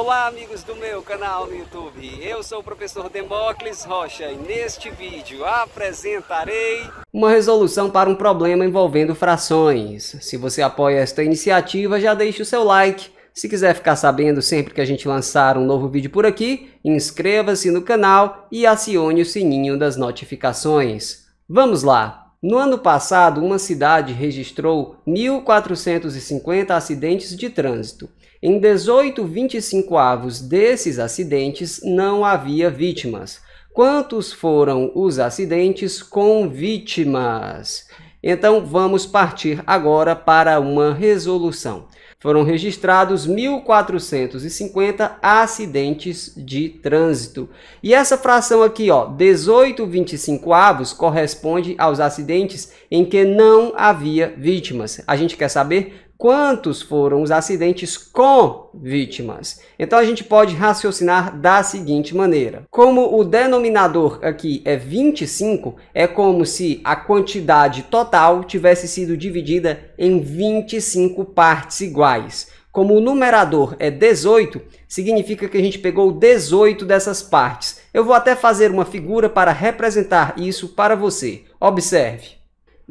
Olá amigos do meu canal no YouTube, eu sou o professor Demócles Rocha e neste vídeo apresentarei uma resolução para um problema envolvendo frações. Se você apoia esta iniciativa, já deixe o seu like. Se quiser ficar sabendo sempre que a gente lançar um novo vídeo por aqui, inscreva-se no canal e acione o sininho das notificações. Vamos lá! No ano passado, uma cidade registrou 1.450 acidentes de trânsito. Em 18 25 avos desses acidentes não havia vítimas. Quantos foram os acidentes com vítimas? Então vamos partir agora para uma resolução foram registrados 1.450 acidentes de trânsito. E essa fração aqui, ó, 18 25 avos, corresponde aos acidentes em que não havia vítimas. A gente quer saber quantos foram os acidentes com vítimas. Então a gente pode raciocinar da seguinte maneira: como o denominador aqui é 25, é como se a quantidade total tivesse sido dividida em 25 partes iguais. Como o numerador é 18, significa que a gente pegou 18 dessas partes. Eu vou até fazer uma figura para representar isso para você. Observe.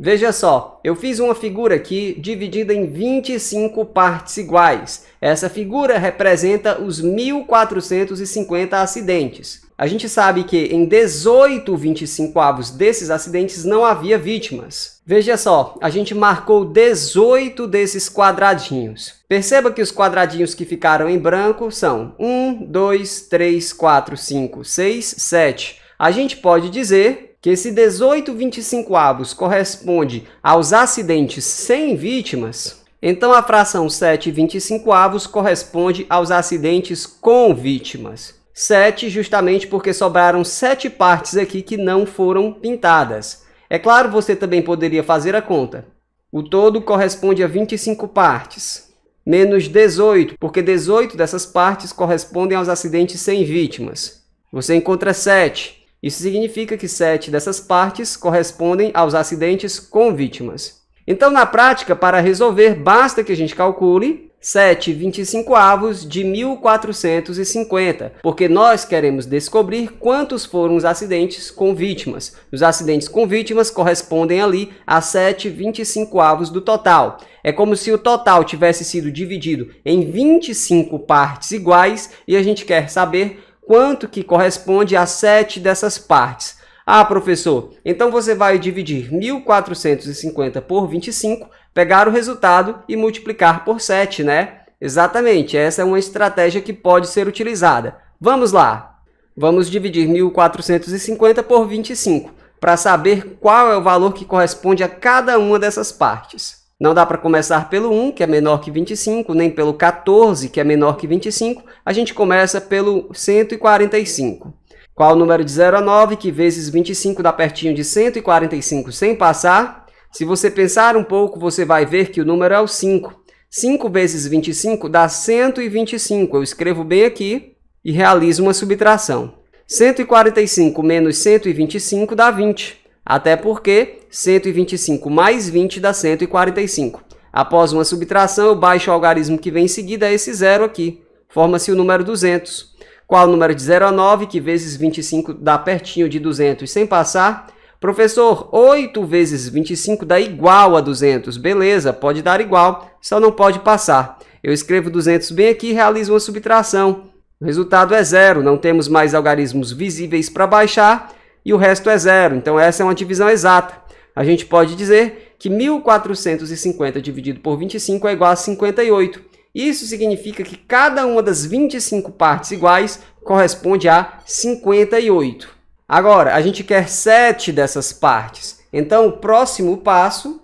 Veja só, eu fiz uma figura aqui dividida em 25 partes iguais. Essa figura representa os 1.450 acidentes. A gente sabe que em 18 25 avos desses acidentes não havia vítimas. Veja só, a gente marcou 18 desses quadradinhos. Perceba que os quadradinhos que ficaram em branco são 1, 2, 3, 4, 5, 6, 7. A gente pode dizer que esse 18 25 avos corresponde aos acidentes sem vítimas, então a fração 7 25 avos corresponde aos acidentes com vítimas. 7 justamente porque sobraram 7 partes aqui que não foram pintadas. É claro, você também poderia fazer a conta. O todo corresponde a 25 partes, menos 18, porque 18 dessas partes correspondem aos acidentes sem vítimas. Você encontra 7, isso significa que sete dessas partes correspondem aos acidentes com vítimas. Então, na prática, para resolver, basta que a gente calcule 7 25 avos de 1450, porque nós queremos descobrir quantos foram os acidentes com vítimas. Os acidentes com vítimas correspondem ali a 7 25 avos do total. É como se o total tivesse sido dividido em 25 partes iguais e a gente quer saber quanto que corresponde a 7 dessas partes. Ah, professor, então você vai dividir 1.450 por 25, pegar o resultado e multiplicar por 7, né? Exatamente, essa é uma estratégia que pode ser utilizada. Vamos lá! Vamos dividir 1.450 por 25, para saber qual é o valor que corresponde a cada uma dessas partes. Não dá para começar pelo 1, que é menor que 25, nem pelo 14, que é menor que 25. A gente começa pelo 145. Qual o número de 0 a 9, que vezes 25 dá pertinho de 145 sem passar? Se você pensar um pouco, você vai ver que o número é o 5. 5 vezes 25 dá 125. Eu escrevo bem aqui e realizo uma subtração. 145 menos 125 dá 20. Até porque 125 mais 20 dá 145. Após uma subtração, eu baixo o algarismo que vem em seguida a esse zero aqui. Forma-se o número 200. Qual o número de 0 a 9, que vezes 25 dá pertinho de 200 sem passar? Professor, 8 vezes 25 dá igual a 200. Beleza, pode dar igual, só não pode passar. Eu escrevo 200 bem aqui e realizo uma subtração. O resultado é zero, não temos mais algarismos visíveis para baixar, e o resto é zero. Então essa é uma divisão exata. A gente pode dizer que 1450 dividido por 25 é igual a 58. Isso significa que cada uma das 25 partes iguais corresponde a 58. Agora, a gente quer 7 dessas partes. Então, o próximo passo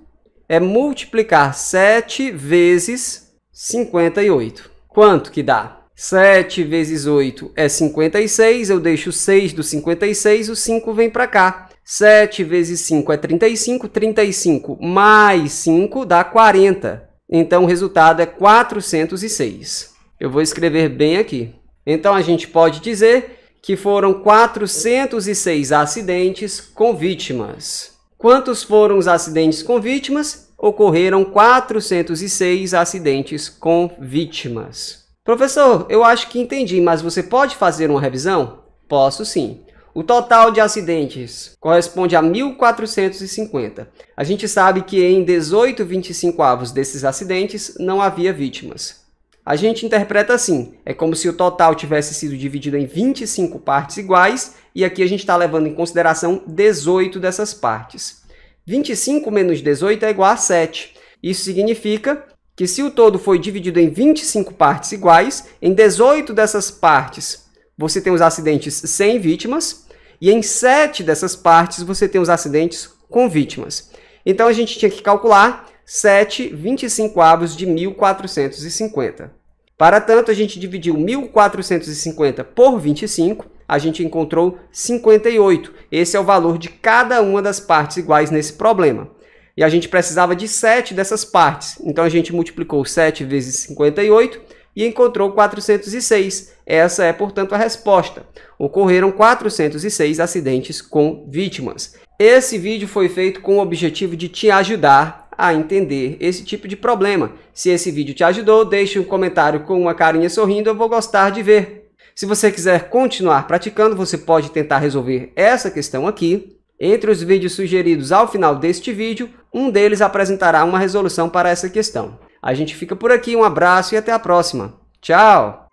é multiplicar 7 vezes 58. Quanto que dá? 7 vezes 8 é 56, eu deixo 6 do 56, o 5 vem para cá. 7 vezes 5 é 35, 35 mais 5 dá 40. Então, o resultado é 406. Eu vou escrever bem aqui. Então, a gente pode dizer que foram 406 acidentes com vítimas. Quantos foram os acidentes com vítimas? Ocorreram 406 acidentes com vítimas. Professor, eu acho que entendi, mas você pode fazer uma revisão? Posso sim. O total de acidentes corresponde a 1.450. A gente sabe que em 18 25 avos desses acidentes não havia vítimas. A gente interpreta assim, é como se o total tivesse sido dividido em 25 partes iguais, e aqui a gente está levando em consideração 18 dessas partes. 25 menos 18 é igual a 7. Isso significa que se o todo foi dividido em 25 partes iguais, em 18 dessas partes você tem os acidentes sem vítimas e em 7 dessas partes você tem os acidentes com vítimas. Então a gente tinha que calcular 7 25 avos de 1450. Para tanto, a gente dividiu 1450 por 25, a gente encontrou 58. Esse é o valor de cada uma das partes iguais nesse problema e a gente precisava de 7 dessas partes. Então a gente multiplicou 7 vezes 58 e encontrou 406. Essa é, portanto, a resposta. Ocorreram 406 acidentes com vítimas. Esse vídeo foi feito com o objetivo de te ajudar a entender esse tipo de problema. Se esse vídeo te ajudou, deixe um comentário com uma carinha sorrindo, eu vou gostar de ver. Se você quiser continuar praticando, você pode tentar resolver essa questão aqui. Entre os vídeos sugeridos ao final deste vídeo, um deles apresentará uma resolução para essa questão. A gente fica por aqui, um abraço e até a próxima. Tchau!